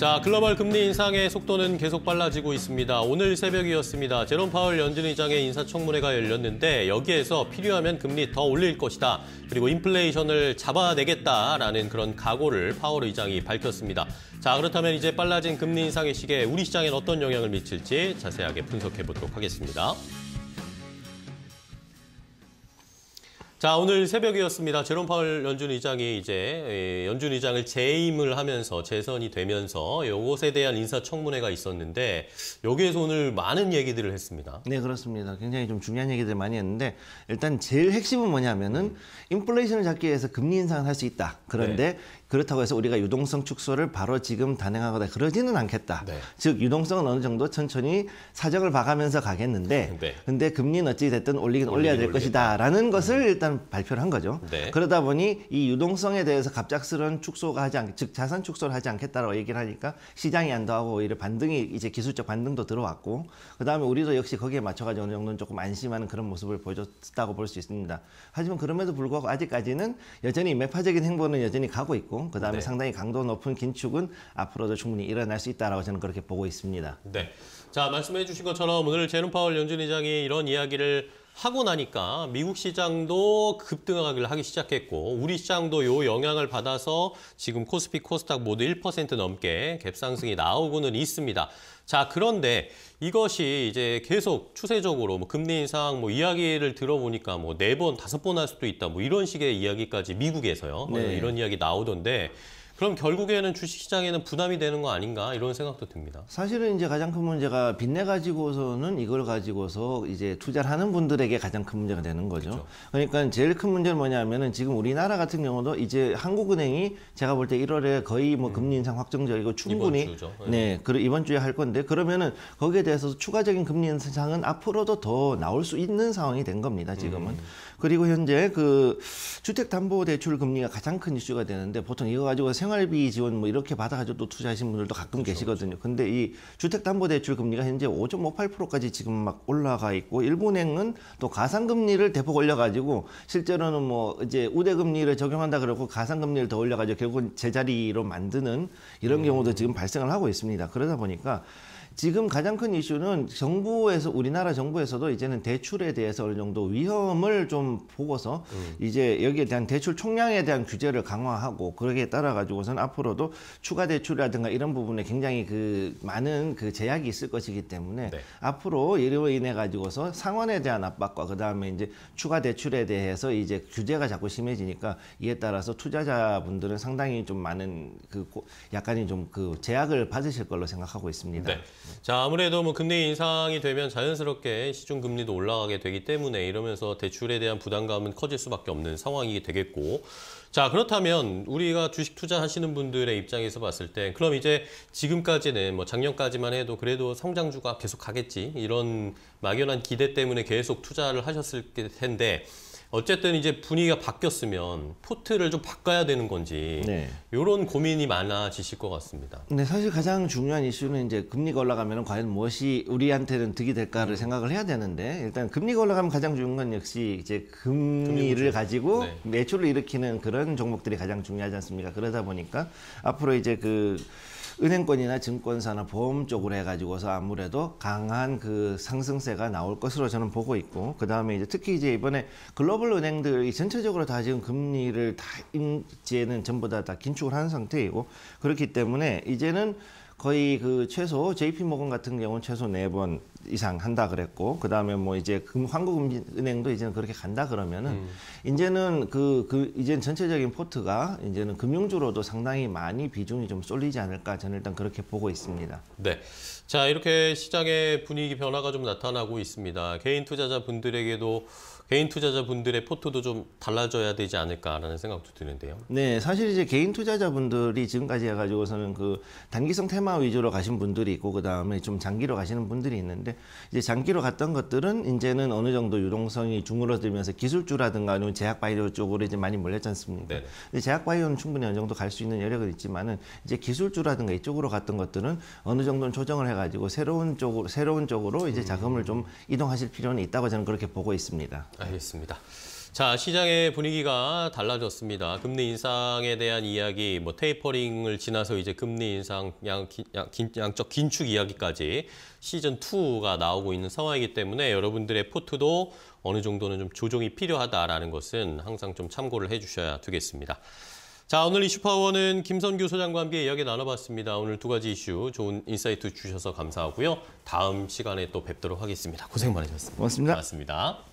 자, 글로벌 금리 인상의 속도는 계속 빨라지고 있습니다. 오늘 새벽이었습니다. 제롬 파월 연준 의장의 인사청문회가 열렸는데 여기에서 필요하면 금리 더 올릴 것이다. 그리고 인플레이션을 잡아내겠다라는 그런 각오를 파월 의장이 밝혔습니다. 자, 그렇다면 이제 빨라진 금리 인상의 시기에 우리 시장엔 어떤 영향을 미칠지 자세하게 분석해 보도록 하겠습니다. 자, 오늘 새벽이었습니다. 제롬 파월 연준 의장이 이제 예, 연준 의장을 재임을 하면서 재선이 되면서 이것에 대한 인사청문회가 있었는데 여기에서 오늘 많은 얘기들을 했습니다. 네, 그렇습니다. 굉장히 좀 중요한 얘기들 많이 했는데 일단 제일 핵심은 뭐냐면은 인플레이션을 잡기 위해서 금리 인상을 할 수 있다. 그런데 네. 그렇다고 해서 우리가 유동성 축소를 바로 지금 단행하거나 그러지는 않겠다. 네. 즉 유동성은 어느 정도 천천히 사정을 봐가면서 가겠는데 네. 근데 금리는 어찌 됐든 올리긴, 올리 올려야 될 것이다라는 음. 것을 일단 발표를 한 거죠. 네. 그러다 보니 이 유동성에 대해서 갑작스러운 축소가 하지 않, 즉 자산 축소를 하지 않겠다라고 얘기를 하니까 시장이 안도하고 오히려 반등이 이제 기술적 반등도 들어왔고 그다음에 우리도 역시 거기에 맞춰가지고 어느 정도는 조금 안심하는 그런 모습을 보여줬다고 볼 수 있습니다. 하지만 그럼에도 불구하고 아직까지는 여전히 매파적인 행보는 여전히 가고 있고 그다음에 네. 상당히 강도 높은 긴축은 앞으로도 충분히 일어날 수 있다라고 저는 그렇게 보고 있습니다. 네. 자, 말씀해 주신 것처럼 오늘 제롬 파월 연준 의장이 이런 이야기를 하고 나니까 미국 시장도 급등하기를 하기 시작했고 우리 시장도 요 영향을 받아서 지금 코스피, 코스닥 모두 1% 넘게 갭상승이 나오고는 있습니다. 자 그런데 이것이 이제 계속 추세적으로 뭐 금리 인상 뭐 이야기를 들어보니까 뭐 네 번 다섯 번 할 수도 있다 뭐 이런 식의 이야기까지 미국에서요 뭐 네. 이런 이야기 나오던데 그럼 결국에는 주식시장에는 부담이 되는 거 아닌가 이런 생각도 듭니다. 사실은 이제 가장 큰 문제가 빚내 가지고서는 이걸 가지고서 이제 투자를 하는 분들에게 가장 큰 문제가 되는 거죠. 그렇죠. 그러니까 제일 큰 문제는 뭐냐면은 지금 우리나라 같은 경우도 이제 한국은행이 제가 볼 때 1월에 거의 뭐 음. 금리 인상 확정적이고 충분히 이번 주 네, 네 이번 주에 할 건데 그러면은 거기에 대해서 추가적인 금리 인상은 앞으로도 더 나올 수 있는 상황이 된 겁니다. 지금은. 음. 그리고 현재 그 주택 담보 대출 금리가 가장 큰 이슈가 되는데 보통 이거 가지고 생 생활비 지원 뭐 이렇게 받아가지고 또 투자하신 분들도 가끔 그렇죠, 계시거든요. 그렇죠. 근데 이 주택담보대출 금리가 현재 5.58%까지 지금 막 올라가 있고 일본행은 또 가상금리를 대폭 올려가지고 실제로는 뭐 이제 우대금리를 적용한다 그러고 가상금리를 더 올려가지고 결국은 제자리로 만드는 이런 네. 경우도 음. 지금 발생을 하고 있습니다. 그러다 보니까 지금 가장 큰 이슈는 정부에서 우리나라 정부에서도 이제는 대출에 대해서 어느 정도 위험을 좀 보고서 음. 이제 여기에 대한 대출 총량에 대한 규제를 강화하고 그러기에 따라 가지고선 앞으로도 추가 대출이라든가 이런 부분에 굉장히 그 많은 그 제약이 있을 것이기 때문에 네. 앞으로 이로 인해 가지고서 상환에 대한 압박과 그다음에 이제 추가 대출에 대해서 이제 규제가 자꾸 심해지니까 이에 따라서 투자자분들은 상당히 좀 많은 그 약간이 좀그 제약을 받으실 걸로 생각하고 있습니다. 네. 자, 아무래도 뭐 금리 인상이 되면 자연스럽게 시중 금리도 올라가게 되기 때문에 이러면서 대출에 대한 부담감은 커질 수밖에 없는 상황이 되겠고 자, 그렇다면 우리가 주식 투자하시는 분들의 입장에서 봤을 때 그럼 이제 지금까지는 뭐 작년까지만 해도 그래도 성장주가 계속 가겠지 이런 막연한 기대 때문에 계속 투자를 하셨을 텐데 어쨌든 이제 분위기가 바뀌었으면 포트를 좀 바꿔야 되는 건지 네. 이런 고민이 많아지실 것 같습니다. 근 사실 가장 중요한 이슈는 이제 금리가 올라가면 과연 무엇이 우리한테는 득이 될까를 생각을 해야 되는데 일단 금리가 올라가면 가장 중요한 건 역시 이제 금리를 가지고 네. 매출을 일으키는 그런 종목들이 가장 중요하지 않습니까? 그러다 보니까 앞으로 이제 그 은행권이나 증권사나 보험 쪽으로 해가지고서 아무래도 강한 그 상승세가 나올 것으로 저는 보고 있고 그 다음에 이제 특히 이제 이번에 글로벌 은행들이 전체적으로 다 지금 금리를 다 이제는 전부 다 다 긴축을 한 상태이고 그렇기 때문에 이제는 거의 그 최소 JP 모건 같은 경우는 최소 네 번 이상 한다 그랬고 그다음에 뭐 이제 금 한국은행도 이제는 그렇게 간다 그러면은 음. 이제는 그 그 이제 전체적인 포트가 이제는 금융주로도 상당히 많이 비중이 좀 쏠리지 않을까 저는 일단 그렇게 보고 있습니다. 네. 자, 이렇게 시장의 분위기 변화가 좀 나타나고 있습니다. 개인 투자자분들에게도 개인 투자자분들의 포트도 좀 달라져야 되지 않을까라는 생각도 드는데요. 네, 사실 이제 개인 투자자분들이 지금까지 해가지고서는 그 단기성 테마 테마 위주로 가신 분들이 있고 그 다음에 좀 장기로 가시는 분들이 있는데 이제 장기로 갔던 것들은 이제는 어느 정도 유동성이 줄어들면서 기술주라든가 아니면 제약바이오 쪽으로 이제 많이 몰렸지 않습니까? 네 제약바이오는 충분히 어느 정도 갈 수 있는 여력은 있지만은 이제 기술주라든가 이쪽으로 갔던 것들은 어느 정도는 조정을 해가지고 새로운 쪽으로 새로운 쪽으로 이제 자금을 좀 이동하실 필요는 있다고 저는 그렇게 보고 있습니다. 알겠습니다. 자, 시장의 분위기가 달라졌습니다. 금리 인상에 대한 이야기, 뭐 테이퍼링을 지나서 이제 금리 인상, 양, 긴, 양적 긴축 이야기까지 시즌 2가 나오고 있는 상황이기 때문에 여러분들의 포트도 어느 정도는 좀 조정이 필요하다라는 것은 항상 좀 참고를 해주셔야 되겠습니다. 자, 오늘 이슈파워는 김선규 소장과 함께 이야기 나눠봤습니다. 오늘 두 가지 이슈 좋은 인사이트 주셔서 감사하고요. 다음 시간에 또 뵙도록 하겠습니다. 고생 많으셨습니다. 고맙습니다. 고맙습니다.